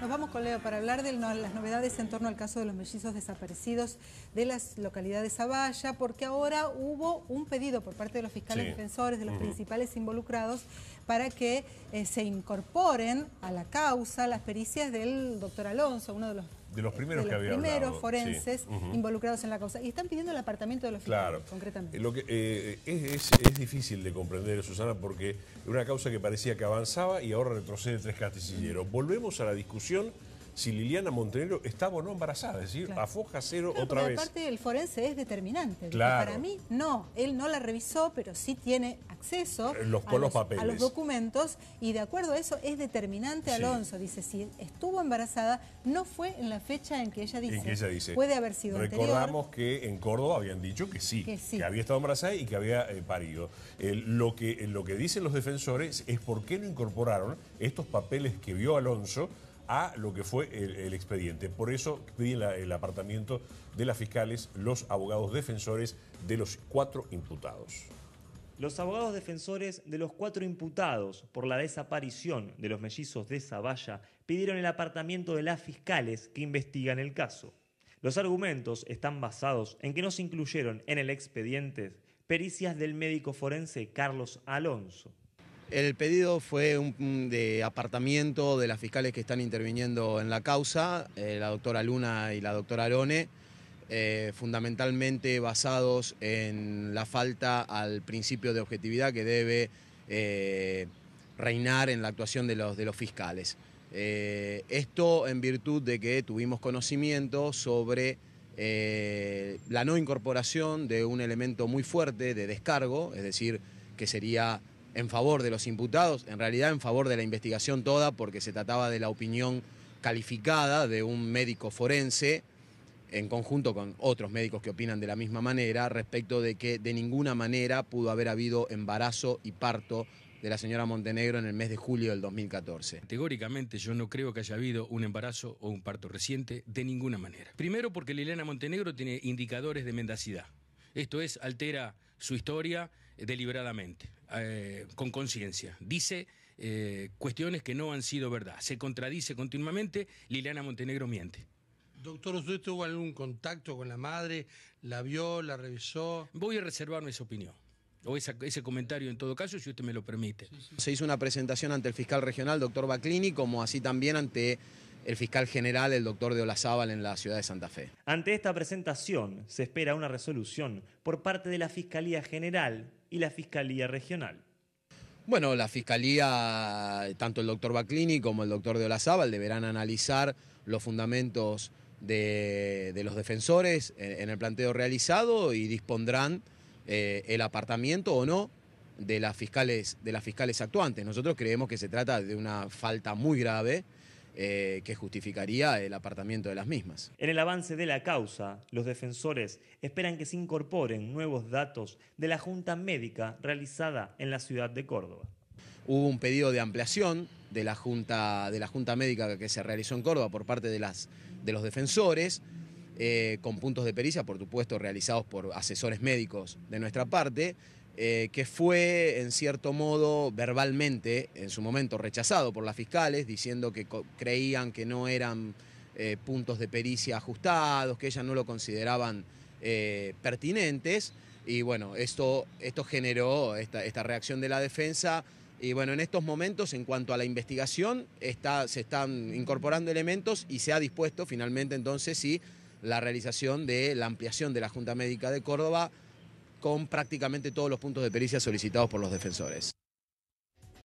Nos vamos con Leo para hablar de las novedades en torno al caso de los mellizos desaparecidos de las localidades Zavalla, porque ahora hubo un pedido por parte de los fiscales defensores, de los principales involucrados, para que eh, se incorporen a la causa las pericias del doctor Alonso, uno de los de los eh, primeros forenses involucrados en la causa. Y están pidiendo el apartamento de los fiscales, concretamente. Eh, es, difícil de comprender, Susana, porque era una causa que parecía que avanzaba y ahora retrocede tres castillos. Volvemos a la discusión si Liliana Montenegro estaba o no embarazada, es decir, a cero otra vez. Aparte el forense es determinante. Claro. Para mí no, él no la revisó, pero sí tiene acceso eh, a, los, papeles. los, documentos y de acuerdo a eso es determinante Alonso. Dice, si estuvo embarazada, no fue en la fecha en que ella dice. que Puede haber sido Recordamos que en Córdoba habían dicho que sí, que, había estado embarazada y que había eh, parido. Eh, lo, que, lo que dicen los defensores es por qué no incorporaron estos papeles que vio Alonso a lo que fue el, expediente. Por eso piden el apartamiento de las fiscales los abogados defensores de los cuatro imputados. Los abogados defensores de los cuatro imputados por la desaparición de los mellizos de Zavalla pidieron el apartamiento de las fiscales que investigan el caso. Los argumentos están basados en que no se incluyeron en el expediente pericias del médico forense Carlos Alonso, el pedido fue un, de apartamiento de las fiscales que están interviniendo en la causa, eh, la doctora Luna y la doctora Arone, eh, fundamentalmente basados en la falta al principio de objetividad que debe eh, reinar en la actuación de los, de los fiscales. esto en virtud de que tuvimos conocimiento sobre la no incorporación de un elemento muy fuerte de descargo, es decir, que sería en favor de los imputados, en realidad en favor de la investigación toda, porque se trataba de la opinión calificada de un médico forense, en conjunto con otros médicos que opinan de la misma manera, respecto de que de ninguna manera pudo haber habido embarazo y parto de la señora Montenegro en el mes de julio del 2014. Categóricamente yo no creo que haya habido un embarazo o un parto reciente de ninguna manera. Primero porque Liliana Montenegro tiene indicadores de mendacidad. Esto es, altera su historia, deliberadamente, eh, con conciencia. Dice eh, cuestiones que no han sido verdad. Se contradice continuamente, Liliana Montenegro miente. Doctor, ¿usted tuvo algún contacto con la madre? ¿La vio? ¿La revisó? Voy a reservarme esa opinión. O ese comentario en todo caso, si usted me lo permite. Se hizo una presentación ante el fiscal regional, doctor Baclini, como así también ante el fiscal general, el doctor de Olazábal, en la ciudad de Santa Fe. Ante esta presentación, se espera una resolución por parte de la Fiscalía General y la Fiscalía Regional. Bueno, la Fiscalía, tanto el doctor Baclini como el doctor de Olazábal, deberán analizar los fundamentos de, los defensores en, el planteo realizado y dispondrán eh, el apartamiento o no de las, fiscales, de las fiscales actuantes. Nosotros creemos que se trata de una falta muy grave eh, que justificaría el apartamiento de las mismas. En el avance de la causa, los defensores esperan que se incorporen nuevos datos de la Junta Médica realizada en la ciudad de Córdoba. Hubo un pedido de ampliación de la Junta, de la junta Médica que se realizó en Córdoba por parte de, las, de los defensores. Eh, con puntos de pericia, por supuesto, realizados por asesores médicos de nuestra parte, eh, que fue, en cierto modo, verbalmente, en su momento, rechazado por las fiscales, diciendo que creían que no eran eh, puntos de pericia ajustados, que ellas no lo consideraban eh, pertinentes. Y bueno, esto, esto generó esta, esta, reacción de la defensa. Y bueno, en estos momentos, en cuanto a la investigación, está, se están incorporando elementos y se ha dispuesto finalmente entonces sí la realización de la ampliación de la Junta Médica de Córdoba con prácticamente todos los puntos de pericia solicitados por los defensores.